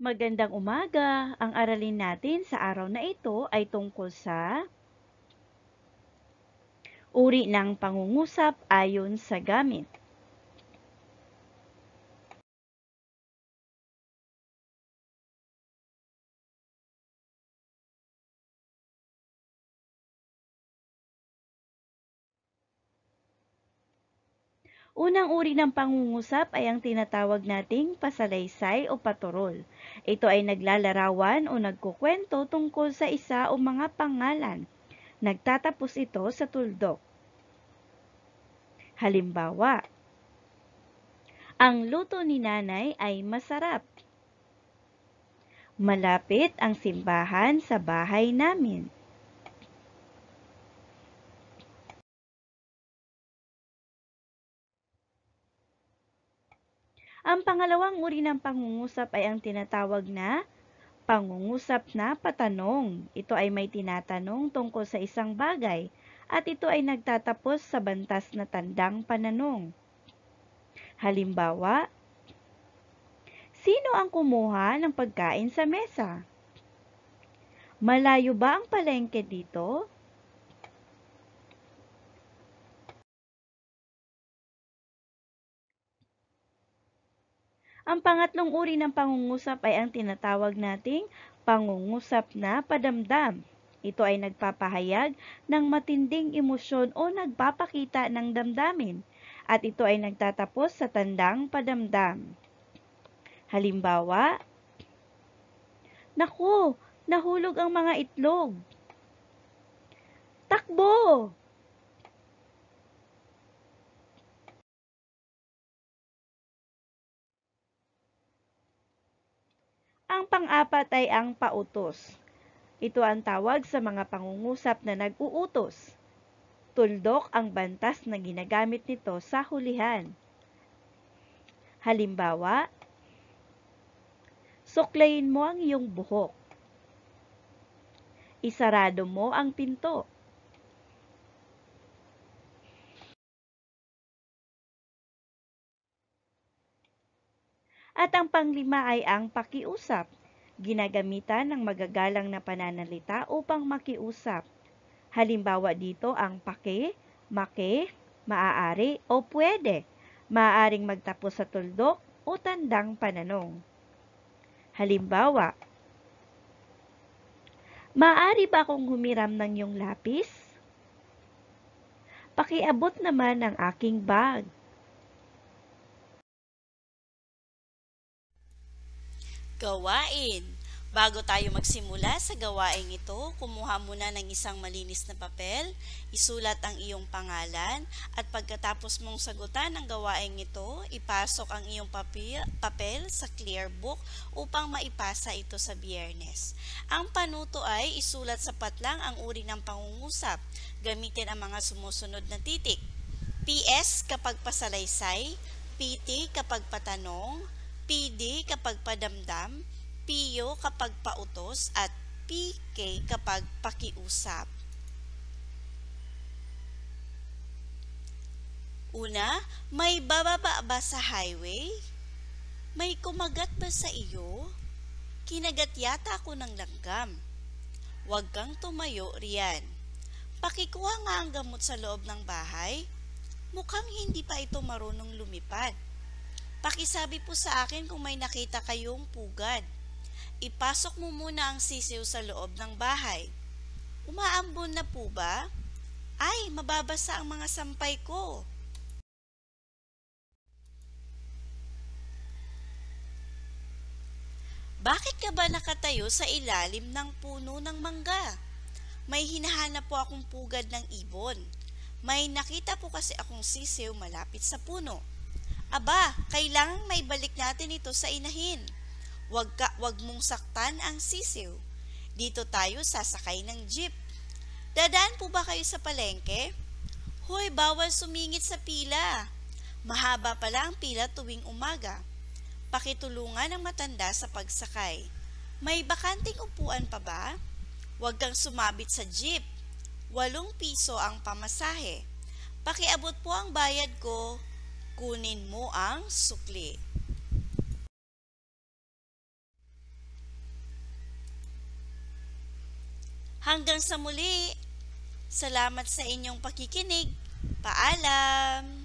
Magandang umaga! Ang aralin natin sa araw na ito ay tungkol sa uri ng pangungusap ayon sa gamit. Unang uri ng pangungusap ay ang tinatawag nating pasalaysay o paturol. Ito ay naglalarawan o nagkukwento tungkol sa isa o mga pangalan. Nagtatapos ito sa tuldok. Halimbawa, ang luto ni nanay ay masarap. Malapit ang simbahan sa bahay namin. Ang pangalawang uri ng pangungusap ay ang tinatawag na pangungusap na patanong. Ito ay may tinatanong tungkol sa isang bagay at ito ay nagtatapos sa bantas na tandang pananong. Halimbawa, sino ang kumuha ng pagkain sa mesa? Malayo ba ang palengke dito? Ang pangatlong uri ng pangungusap ay ang tinatawag nating pangungusap na padamdam. Ito ay nagpapahayag ng matinding emosyon o nagpapakita ng damdamin at ito ay nagtatapos sa tandang padamdam. Halimbawa, Naku, nahulog ang mga itlog. Takbo! ang pang-apat ay ang pautos. Ito ang tawag sa mga pangungusap na nag-uutos. Tuldok ang bantas na ginagamit nito sa hulihan. Halimbawa, suklayin mo ang iyong buhok. Isarado mo ang pinto. At ang panglima ay ang pakiusap. Ginagamitan ng magagalang na pananalita upang makiusap. Halimbawa dito ang pake, make, maaari o pwede. Maaaring magtapos sa tuldok o tandang pananong. Halimbawa, Maari ba akong humiram ng iyong lapis? Pakiabot naman ang aking bag. gawain. Bago tayo magsimula sa gawaing ito, kumuha muna ng isang malinis na papel, isulat ang iyong pangalan, at pagkatapos mong sagutan ang gawaing ito, ipasok ang iyong papel, papel sa clear book upang maipasa ito sa biyernes. Ang panuto ay isulat sa patlang ang uri ng pangungusap. Gamitin ang mga sumusunod na titik. PS kapag pasalaysay, PT kapag patanong, PD kapag padamdam, PO kapag pautos, at PK kapag pakiusap. Una, may bababa ba sa highway? May kumagat ba sa iyo? Kinagat yata ako ng langgam. Huwag kang tumayo riyan. Pakikuha nga ang gamot sa loob ng bahay. Mukhang hindi pa ito marunong lumipad. Pakisabi po sa akin kung may nakita kayong pugad. Ipasok mo muna ang sisiw sa loob ng bahay. Umaambon na po ba? Ay, mababasa ang mga sampay ko. Bakit ka ba nakatayo sa ilalim ng puno ng mangga? May hinahanap po akong pugad ng ibon. May nakita po kasi akong sisiw malapit sa puno. Aba, kailangang may balik natin ito sa inahin. Huwag ka, wag mong saktan ang sisiw. Dito tayo sasakay ng jeep. Dadaan po ba kayo sa palengke? Hoy, bawal sumingit sa pila. Mahaba pala ang pila tuwing umaga. Pakitulungan ang matanda sa pagsakay. May bakanting upuan pa ba? Huwag kang sumabit sa jeep. Walong piso ang pamasahe. Pakiabot po ang bayad ko kunin mo ang sukli. Hanggang sa muli, salamat sa inyong pakikinig. Paalam!